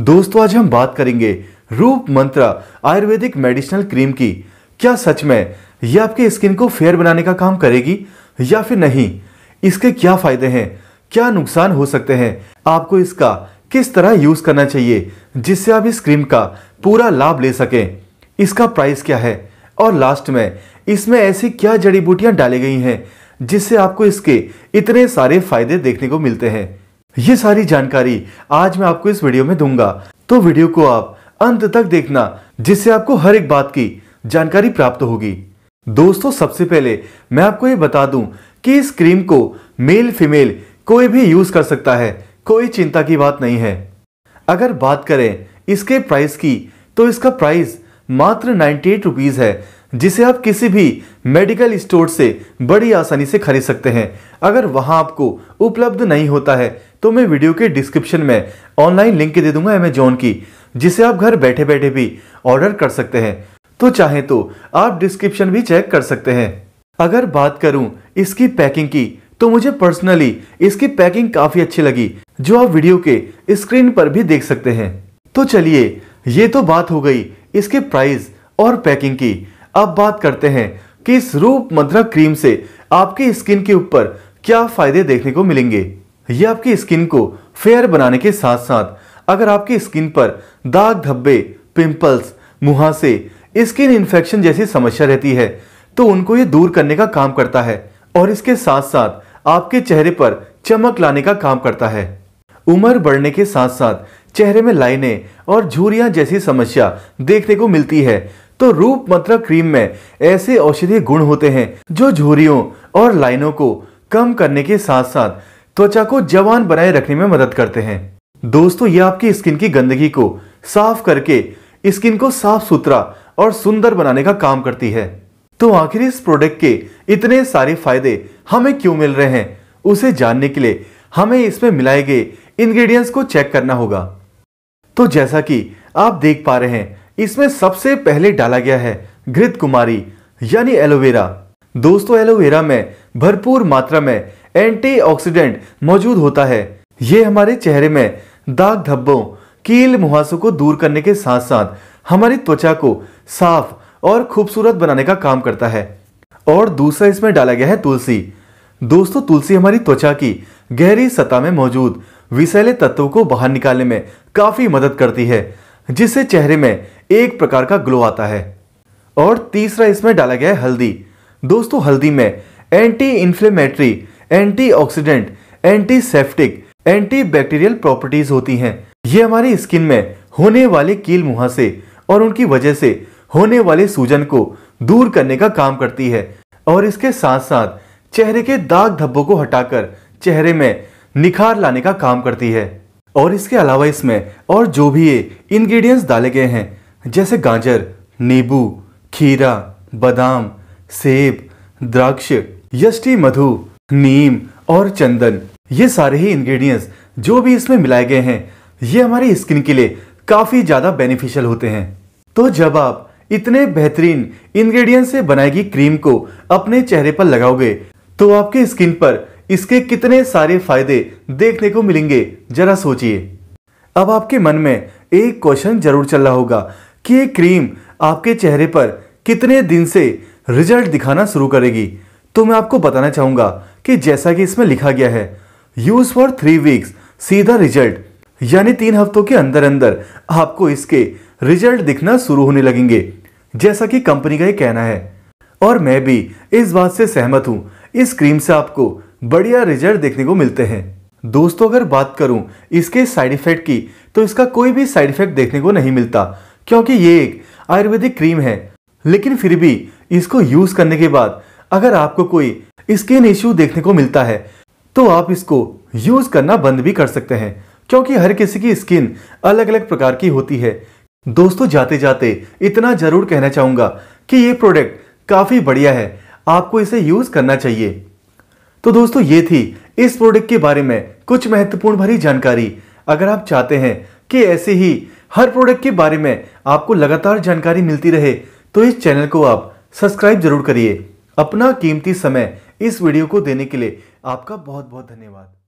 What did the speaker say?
दोस्तों आज हम बात करेंगे रूप मंत्रा आयुर्वेदिक मेडिसिनल क्रीम की क्या सच में यह आपके स्किन को फेयर बनाने का काम करेगी या फिर नहीं इसके क्या फायदे हैं क्या नुकसान हो सकते हैं आपको इसका किस तरह यूज करना चाहिए जिससे आप इस क्रीम का पूरा लाभ ले सकें इसका प्राइस क्या है और लास्ट में इसमें ऐसी क्या जड़ी बूटियां डाली गई हैं जिससे आपको इसके इतने सारे फायदे देखने को मिलते हैं ये सारी जानकारी आज मैं आपको इस वीडियो में दूंगा तो वीडियो को आप अंत तक देखना जिससे आपको हर एक बात की जानकारी प्राप्त होगी दोस्तों सबसे पहले मैं आपको ये बता दूं कि इस क्रीम को मेल फीमेल कोई भी यूज कर सकता है कोई चिंता की बात नहीं है अगर बात करें इसके प्राइस की तो इसका प्राइस मात्र नाइन्टी एट रुपीज़ है जिसे आप किसी भी मेडिकल स्टोर से बड़ी आसानी से खरीद सकते हैं अगर वहाँ आपको उपलब्ध नहीं होता है तो मैं वीडियो के डिस्क्रिप्शन में ऑनलाइन लिंक दे दूंगा अमेजोन की जिसे आप घर बैठे बैठे भी ऑर्डर कर सकते हैं तो चाहे तो आप डिस्क्रिप्शन भी चेक कर सकते हैं अगर बात करूं इसकी पैकिंग की तो मुझे पर्सनली इसकी पैकिंग काफी अच्छी लगी जो आप वीडियो के स्क्रीन पर भी देख सकते हैं तो चलिए ये तो बात हो गई इसके प्राइस और पैकिंग की अब बात करते हैं कि इस रूप मद्रा क्रीम से आपकी स्किन के ऊपर क्या फायदे देखने को मिलेंगे ये आपकी स्किन को फेयर बनाने के साथ साथ अगर आपकी स्किन पर दाग धब्बे पिंपल्स मुहासे स्किन इन्फेक्शन जैसी समस्या रहती है तो उनको ये दूर करने का काम करता है और इसके साथ साथ आपके चेहरे पर चमक लाने का काम करता है उम्र बढ़ने के साथ साथ चेहरे में लाइनें और झुरियां जैसी समस्या देखने को मिलती है तो रूप मंत्र क्रीम में ऐसे औषधीय गुण होते हैं जो झुरियों और लाइनों को कम करने के साथ साथ त्वचा को जवान बनाए रखने में मदद करते हैं दोस्तों ये आपकी स्किन की गंदगी को साफ करके स्किन को साफ सुथरा और सुंदर बनाने का काम करती है तो आखिर इस प्रोडक्ट के इतने सारे फायदे हमें क्यों मिल रहे हैं उसे जानने के लिए हमें इसमें मिलाए गए इंग्रेडिएंट्स को चेक करना होगा तो जैसा कि आप देख पा रहे हैं इसमें सबसे पहले डाला गया है घृत कुमारी यानी एलोवेरा दोस्तों एलोवेरा में भरपूर मात्रा में एंटीऑक्सीडेंट मौजूद होता है ये हमारे चेहरे में दाग धब्बों कील मुहासों को दूर करने के साथ साथ हमारी त्वचा को साफ और खूबसूरत बनाने का काम करता है और दूसरा इसमें डाला गया है तुलसी दोस्तों तुलसी हमारी त्वचा की गहरी सतह में मौजूद विषैले तत्वों को बाहर निकालने में काफ़ी मदद करती है जिससे चेहरे में एक प्रकार का ग्लो आता है और तीसरा इसमें डाला गया है हल्दी दोस्तों हल्दी में anti inflammatory antioxidant, antiseptic antibacterial properties होती हैं ये हमारी स्किन में होने वाले कील मुहासे और उनकी वजह से होने वाले सूजन को दूर करने का काम करती है और इसके साथ साथ चेहरे के दाग धब्बों को हटाकर चेहरे में निखार लाने का काम करती है और इसके अलावा इसमें और जो भी ये इंग्रेडिएंट्स डाले गए हैं जैसे गाजर नींबू खीरा बादाम सेब द्राक्ष यष्टि मधु नीम और चंदन ये सारे ही इंग्रेडिएंट्स जो भी इसमें मिलाए गए हैं ये हमारी स्किन के लिए काफ़ी ज़्यादा बेनिफिशियल होते हैं तो जब आप इतने बेहतरीन इंग्रेडिएंट से बनाई गई क्रीम को अपने चेहरे पर लगाओगे तो आपके स्किन पर इसके कितने सारे फायदे देखने को मिलेंगे जरा सोचिए अब आपके मन में एक क्वेश्चन जरूर चल रहा होगा कि ये क्रीम आपके चेहरे पर कितने दिन से रिजल्ट दिखाना शुरू करेगी तो मैं आपको बताना चाहूंगा कि जैसा कि इसमें लिखा गया है यूज फॉर थ्री वीक्स सीधा रिजल्ट यानी तीन हफ्तों के अंदर अंदर आपको इसके रिजल्ट दिखना शुरू होने लगेंगे जैसा कि कंपनी का ये कहना है और मैं भी इस बात से सहमत हूँ इस क्रीम से आपको बढ़िया रिजल्ट देखने को मिलते हैं दोस्तों अगर बात करूं इसके साइड इफेक्ट की तो इसका कोई भी साइड इफेक्ट देखने को नहीं मिलता क्योंकि ये एक आयुर्वेदिक क्रीम है लेकिन फिर भी इसको यूज करने के बाद अगर आपको कोई स्किन इश्यू देखने को मिलता है तो आप इसको यूज करना बंद भी कर सकते हैं क्योंकि हर किसी की स्किन अलग अलग प्रकार की होती है दोस्तों जाते जाते इतना जरूर कहना चाहूंगा कि ये प्रोडक्ट काफी बढ़िया है आपको इसे यूज करना चाहिए तो दोस्तों ये थी इस प्रोडक्ट के बारे में कुछ महत्वपूर्ण भरी जानकारी अगर आप चाहते हैं कि ऐसे ही हर प्रोडक्ट के बारे में आपको लगातार जानकारी मिलती रहे तो इस चैनल को आप सब्सक्राइब जरूर करिए अपना कीमती समय इस वीडियो को देने के लिए आपका बहुत बहुत धन्यवाद